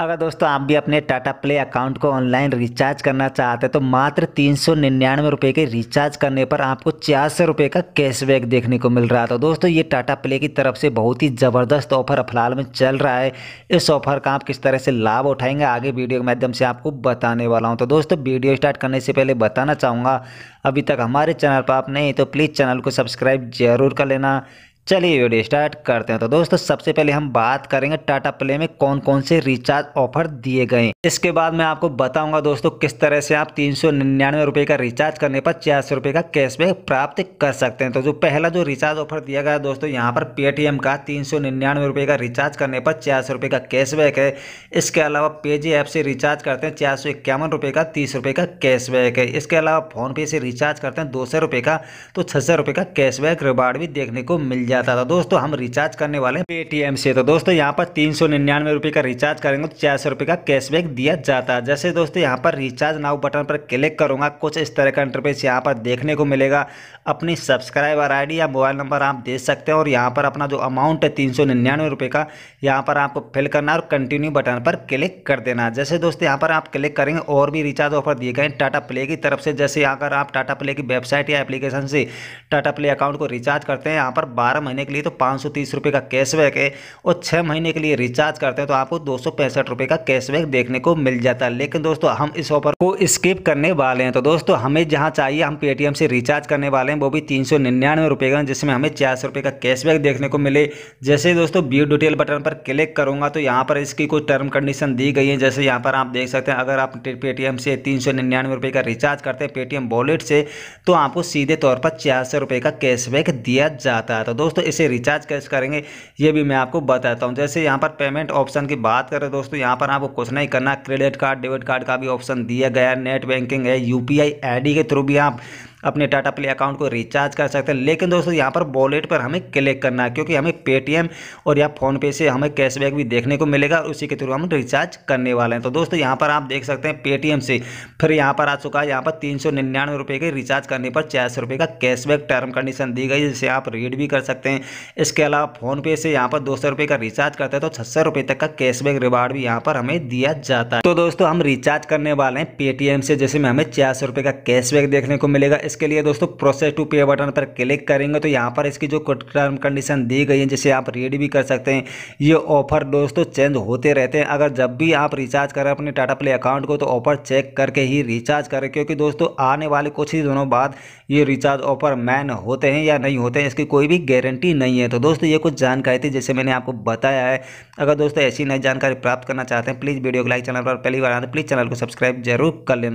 अगर दोस्तों आप भी अपने टाटा प्ले अकाउंट को ऑनलाइन रिचार्ज करना चाहते हैं तो मात्र तीन सौ निन्यानवे रुपये के रिचार्ज करने पर आपको सौ रुपये का कैशबैक देखने को मिल रहा था तो दोस्तों ये टाटा प्ले की तरफ से बहुत ही ज़बरदस्त ऑफर फिलहाल में चल रहा है इस ऑफर का आप किस तरह से लाभ उठाएंगे आगे वीडियो के माध्यम से आपको बताने वाला हूँ तो दोस्तों वीडियो स्टार्ट करने से पहले बताना चाहूँगा अभी तक हमारे चैनल पर आप नहीं तो प्लीज़ चैनल को सब्सक्राइब जरूर कर लेना चलिए वीडियो स्टार्ट करते हैं तो दोस्तों सबसे पहले हम बात करेंगे टाटा प्ले में कौन कौन से रिचार्ज ऑफर दिए गए इसके बाद मैं आपको बताऊंगा दोस्तों किस तरह से आप तीन सौ निन्यानवे रुपये का रिचार्ज करने पर चार सौ रुपये का कैशबैक प्राप्त कर सकते हैं तो जो पहला जो रिचार्ज ऑफर दिया गया दोस्तों यहाँ पर पेटीएम का तीन सौ निन्यानवे रुपये का रिचार्ज करने पर चार सौ रुपये का कैशबैक है इसके अलावा पेजी ऐप से रिचार्ज करते हैं चार सौ इक्यावन रुपये का तीस रुपये का कैशबैक है इसके अलावा फ़ोनपे से रिचार्ज करते हैं दो सौ रुपये का तो छः सौ रुपये का कैशबैक रिवार्ड भी देखने को मिल जाए जाता था दोस्तों हम रिचार्ज करने वाले हैं पेटीएम से तो दोस्तों यहाँ पर तीन सौ निन्यानवे रुपये का रिचार्ज करेंगे तो चार सौ रुपये का कैशबैक दिया जाता है जैसे दोस्तों यहाँ पर रिचार्ज नाउ बटन पर क्लिक करूंगा कुछ इस तरह का इंटरफेस यहाँ पर देखने को मिलेगा अपनी सब्सक्राइबर आई या मोबाइल नंबर आप दे सकते हैं और यहाँ पर अपना जो अमाउंट है तीन सौ निन्यानवे रुपये का यहाँ पर आपको फिल करना और कंटिन्यू बटन पर क्लिक कर देना जैसे दोस्तों यहाँ पर आप क्लिक करेंगे और भी रिचार्ज ऑफर दिए गए टाटा प्ले की तरफ से जैसे अगर आप टाटा प्ले की वेबसाइट या एप्लीकेशन से टाटा प्ले अकाउंट को रिचार्ज करते हैं यहाँ पर बारह महीने के लिए तो पाँच सौ तीस का कैशबैक है और छः महीने के लिए रिचार्ज करते हैं तो आपको दो सौ पैंसठ का कैशबैक देखने को मिल जाता है लेकिन दोस्तों हम इस ऑफर को स्किप करने वाले हैं तो दोस्तों हमें जहाँ चाहिए हम पेटीएम से रिचार्ज करने वाले हैं वो भी तीन सौ निन्यानवे रुपये का जिसमें हमें सौ रुपये का कैशबैक देखने को मिले जैसे दोस्तों व्यू डिटेल बटन पर क्लिक करूँगा तो यहाँ पर इसकी कुछ टर्म कंडीशन दी गई है जैसे यहाँ पर आप देख सकते हैं अगर आप पेटीएम से तीन सौ निन्यानवे रुपये का रिचार्ज करते हैं पेटीएम वॉलेट से तो आपको सीधे तौर पर सौ रुपये का कैशबैक दिया जाता है तो दोस्तों दोस्तों इसे रिचार्ज कैसे करेंगे ये भी मैं आपको बताता हूँ जैसे यहाँ पर पेमेंट ऑप्शन की बात करें दोस्तों यहाँ पर आपको कुछ नहीं करना क्रेडिट कार्ड डेबिट कार्ड का भी ऑप्शन दिया गया नेट बैंकिंग है यू पी के थ्रू भी आप अपने टाटा प्ले अकाउंट को रिचार्ज कर सकते हैं लेकिन दोस्तों यहाँ पर वॉलेट पर हमें क्लिक करना है क्योंकि हमें पेटीएम और या फ़ोनपे से हमें कैशबैक भी देखने को मिलेगा और उसी के थ्रू हम रिचार्ज करने वाले हैं तो दोस्तों यहाँ पर आप देख सकते हैं पेटीएम से फिर यहाँ पर आ चुका है यहाँ पर तीन सौ निन्यानवे रुपये के रिचार्ज करने पर चार सौ रुपये का कैशबैक टर्म कंडीशन दी गई जिसे आप रीड भी कर सकते हैं इसके अलावा फ़ोनपे से यहाँ पर दो सौ रुपये का रिचार्ज करते हैं तो सौ रुपये तक का कैशबैक रिवार्ड भी यहाँ पर हमें दिया जाता है तो दोस्तों हम रिचार्ज करने वाले हैं पेटीएम से में हमें चार सौ रुपये का कैशबैक देखने को मिलेगा इसके लिए दोस्तों प्रोसेस टू पे बटन पर क्लिक करेंगे तो यहाँ पर इसकी जो टर्म कंडीशन दी गई है जिसे आप रीड भी कर सकते हैं ये ऑफर दोस्तों चेंज होते रहते हैं अगर जब भी आप रिचार्ज करें अपने टाटा प्ले अकाउंट को तो ऑफर चेक करके ही रिचार्ज करें क्योंकि दोस्तों आने वाले कुछ ही दिनों बाद ये रिचार्ज ऑफर मैन होते हैं या नहीं होते हैं इसकी कोई भी गारंटी नहीं है तो दोस्तों ये कुछ जानकारी थी जैसे मैंने आपको बताया है अगर दोस्तों ऐसी नई जानकारी प्राप्त करना चाहते हैं प्लीज़ वीडियो को लाइक चैनल पर पहली बार आते प्लीज़ चैनल को सब्सक्राइब जरूर कर लेना